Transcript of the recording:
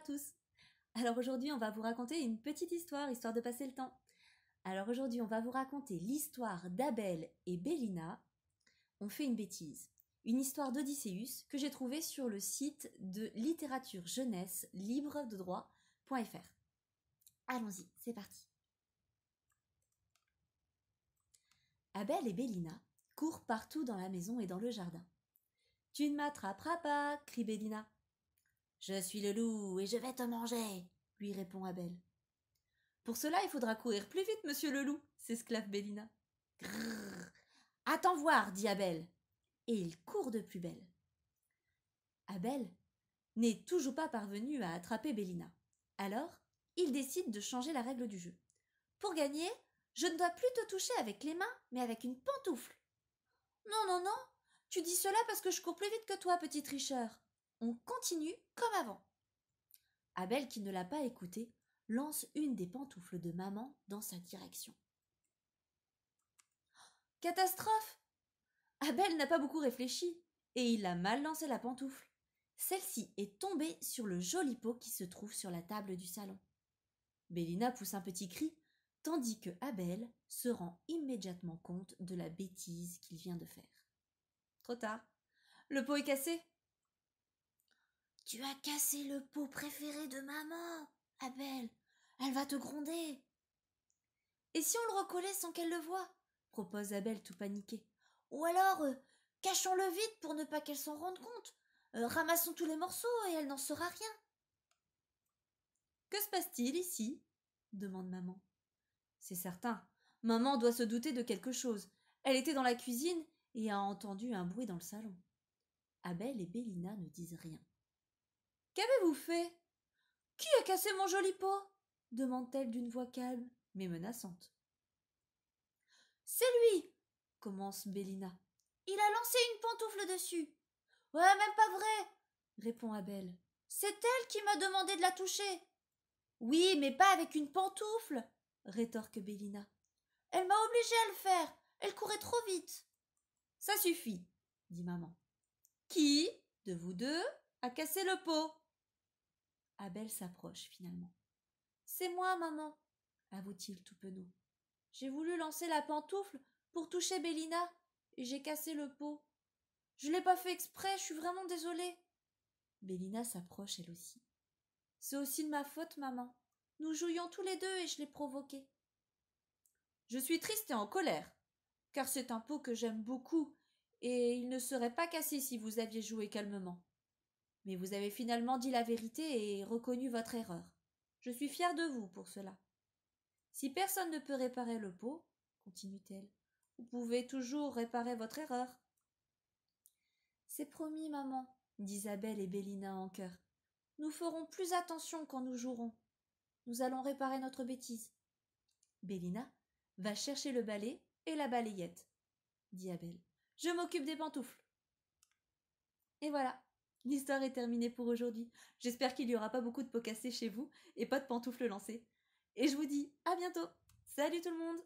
tous Alors aujourd'hui on va vous raconter une petite histoire, histoire de passer le temps. Alors aujourd'hui on va vous raconter l'histoire d'Abel et Bélina. On fait une bêtise. Une histoire d'Odysseus que j'ai trouvée sur le site de littérature jeunesse libre de droit.fr. Allons-y, c'est parti. Abel et Bélina courent partout dans la maison et dans le jardin. Tu ne m'attraperas pas, crie Bélina. Je suis le loup et je vais te manger, lui répond Abel. Pour cela, il faudra courir plus vite, monsieur le loup, s'esclave Bélina. Grrr, attends voir, dit Abel. Et il court de plus belle. Abel n'est toujours pas parvenu à attraper Bélina. Alors, il décide de changer la règle du jeu. Pour gagner, je ne dois plus te toucher avec les mains, mais avec une pantoufle. Non, non, non, tu dis cela parce que je cours plus vite que toi, petit tricheur. On continue comme avant. Abel, qui ne l'a pas écouté, lance une des pantoufles de maman dans sa direction. Catastrophe Abel n'a pas beaucoup réfléchi et il a mal lancé la pantoufle. Celle-ci est tombée sur le joli pot qui se trouve sur la table du salon. Bélina pousse un petit cri, tandis que Abel se rend immédiatement compte de la bêtise qu'il vient de faire. Trop tard. Le pot est cassé. Tu as cassé le pot préféré de maman, Abel. Elle va te gronder. Et si on le recollait sans qu'elle le voie propose Abel tout paniqué. Ou alors, euh, cachons-le vite pour ne pas qu'elle s'en rende compte. Euh, ramassons tous les morceaux et elle n'en saura rien. Que se passe-t-il ici demande maman. C'est certain. Maman doit se douter de quelque chose. Elle était dans la cuisine et a entendu un bruit dans le salon. Abel et Bélina ne disent rien. Qu'avez-vous fait Qui a cassé mon joli pot demande-t-elle d'une voix calme mais menaçante. C'est lui commence Bélina. Il a lancé une pantoufle dessus. Ouais, même pas vrai répond Abel. C'est elle qui m'a demandé de la toucher. Oui, mais pas avec une pantoufle rétorque Bélina. Elle m'a obligée à le faire. Elle courait trop vite. Ça suffit, dit maman. Qui, de vous deux, a cassé le pot belle s'approche finalement. C'est moi, maman, avoue-t-il tout penaud. J'ai voulu lancer la pantoufle pour toucher Bélina et j'ai cassé le pot. Je l'ai pas fait exprès, je suis vraiment désolée. Bélina s'approche elle aussi. C'est aussi de ma faute, maman. Nous jouions tous les deux et je l'ai provoqué. Je suis triste et en colère, car c'est un pot que j'aime beaucoup et il ne serait pas cassé si vous aviez joué calmement. Mais vous avez finalement dit la vérité et reconnu votre erreur. Je suis fière de vous pour cela. Si personne ne peut réparer le pot, continue-t-elle, vous pouvez toujours réparer votre erreur. C'est promis, maman, d'Isabelle et Bélina en chœur. Nous ferons plus attention quand nous jouerons. Nous allons réparer notre bêtise. Bélina va chercher le balai et la balayette, dit Abel. Je m'occupe des pantoufles. Et voilà, L'histoire est terminée pour aujourd'hui. J'espère qu'il n'y aura pas beaucoup de pots cassés chez vous et pas de pantoufles lancées. Et je vous dis à bientôt. Salut tout le monde